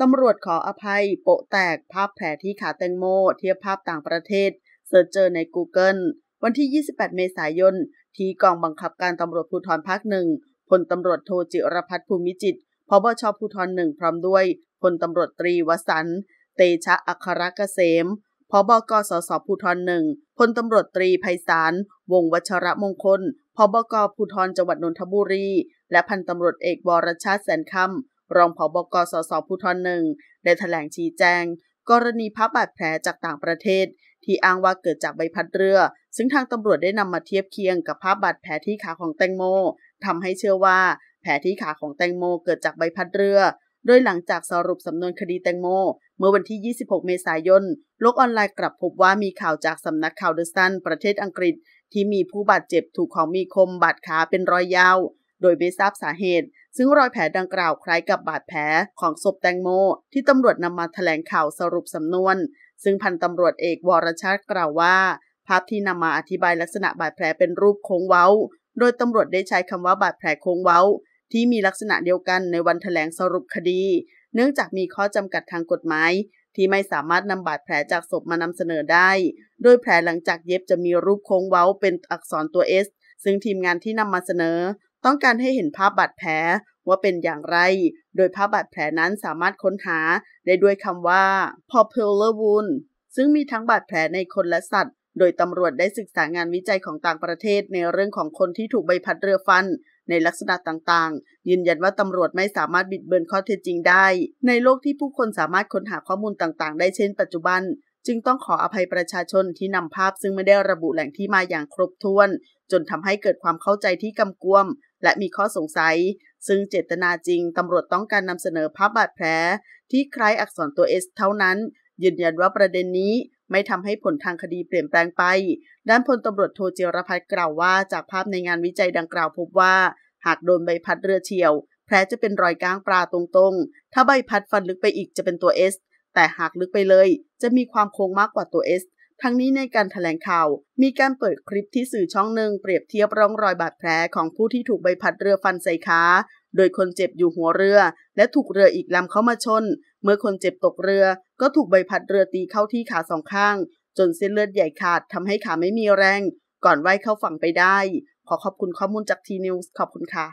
ตำรวจขออภัยโปะแตกภาพแผลที่ขาแตงโมเทียบภาพต่างประเทศ เสิร์ชเจอใน Google วันที่ 28 เมษายน ที่กองบังคับการตำรวจภูธรภาคหนึ่งพลตำรวจโทจิรพัฒน์ภูมิจิตพบชภูธรหนึ่งพร้อมด้วยพลตำรวจตรีวสัน เตชะอัครเกษมพบกสสภูธรหนึ่งพลตำรวจตรีไพศาลวงวัชระมงคลพบกภูธรจังหวัดนนทบุรีและพันตำรวจเอกวรชาติแสนคำรองผบกสสผู้ทอนหนึ่งได้แถลงชี้แจงกรณีพับบาดแผลจากต่างประเทศ ที่อ้างว่าเกิดจากใบพัดเรือ ซึ่งทางตำรวจได้นำมาเทียบเคียงกับภาพบาดแผลที่ขาของแตงโมทำให้เชื่อว่า แผลที่ขาของแตงโมเกิดจากใบพัดเรือโดยหลังจากสรุปสำนวนคดีแตงโม เมื่อวันที่ 26 เมษายนโลกออนไลน์กลับพบว่ามีข่าวจากสำนักข่าวเดอะซันประเทศอังกฤษ ที่มีผู้บาดเจ็บถูกของมีคมบาดขาเป็นรอยยาวโดยไม่ทราบสาเหตุ ซึ่งรอยแผลดังกล่าวคล้ายกับบาดแผลของศพแตงโม ที่ตำรวจนำมาแถลงข่าวสรุปสำนวน ซึ่งพันตำรวจเอกวรชาติกล่าวว่า ภาพที่นำมาอธิบายลักษณะบาดแผลเป็นรูปโค้งเว้า โดยตำรวจได้ใช้คำว่าบาดแผลโค้งเว้า ที่มีลักษณะเดียวกันในวันแถลงสรุปคดี เนื่องจากมีข้อจำกัดทางกฎหมายที่ไม่สามารถนำบาดแผลจากศพมานำเสนอได้ โดยแผลหลังจากเย็บจะมีรูปโค้งเว้าเป็นอักษรตัวเอส ซึ่งทีมงานที่นำมาเสนอต้องการให้เห็นภาพบาดแผลว่าเป็นอย่างไร โดยภาพบาดแผลนั้นสามารถค้นหาได้ด้วยคำว่า popular wound ซึ่งมีทั้งบาดแผลในคนและสัตว์ โดยตำรวจได้ศึกษางานวิจัยของต่างประเทศ ในเรื่องของคนที่ถูกใบพัดเรือฟันในลักษณะต่างๆ ยืนยันว่าตำรวจไม่สามารถบิดเบือนข้อเท็จจริงได้ ในโลกที่ผู้คนสามารถค้นหาข้อมูลต่างๆ ได้เช่น ปัจจุบัน จึงต้องขออภัยประชาชนที่นำภาพซึ่งไม่ได้ระบุแหล่งที่มาอย่างครบถ้วน จนทำให้เกิดความเข้าใจที่กำกวมและมีข้อสงสัย ซึ่งเจตนาจริง ตำรวจต้องการนำเสนอภาพบาดแผลที่คล้ายอักษรตัวเอสเท่านั้น ยืนยันว่าประเด็นนี้ ไม่ทำให้ผลทางคดีเปลี่ยนแปลงไป ด้านพลตำรวจโทเจรพัฒน์กล่าวว่า จากภาพในงานวิจัยดังกล่าวพบว่าหากโดนใบพัดเรือเฉียวแผลจะเป็นรอยก้างปลาตรงๆ ถ้าใบพัดฟันลึกไปอีกจะเป็นตัวเอสแต่หากลึกไปเลย จะมีความโค้งมากกว่าตัวเอสทั้งนี้ในการถแถลงข่าว มีการเปิดคลิปที่สื่อช่องหนึ่งเปรียบเทียบร่องรอยบาดแผลของผู้ที่ถูกใบพัดเรือฟันใส่ขา โดยคนเจ็บอยู่หัวเรือ และถูกเรืออีกลำเข้ามาชน เมื่อคนเจ็บตกเรือ ก็ถูกใบพัดเรือตีเข้าที่ขาสองข้าง จนเส้นเลือดใหญ่ขาดทำให้ขาไม่มีแรง ก่อนว่ายเข้าฝั่งไปได้ ขอขอบคุณข้อมูลจากทีนิวส์ขอบคุณค่ะ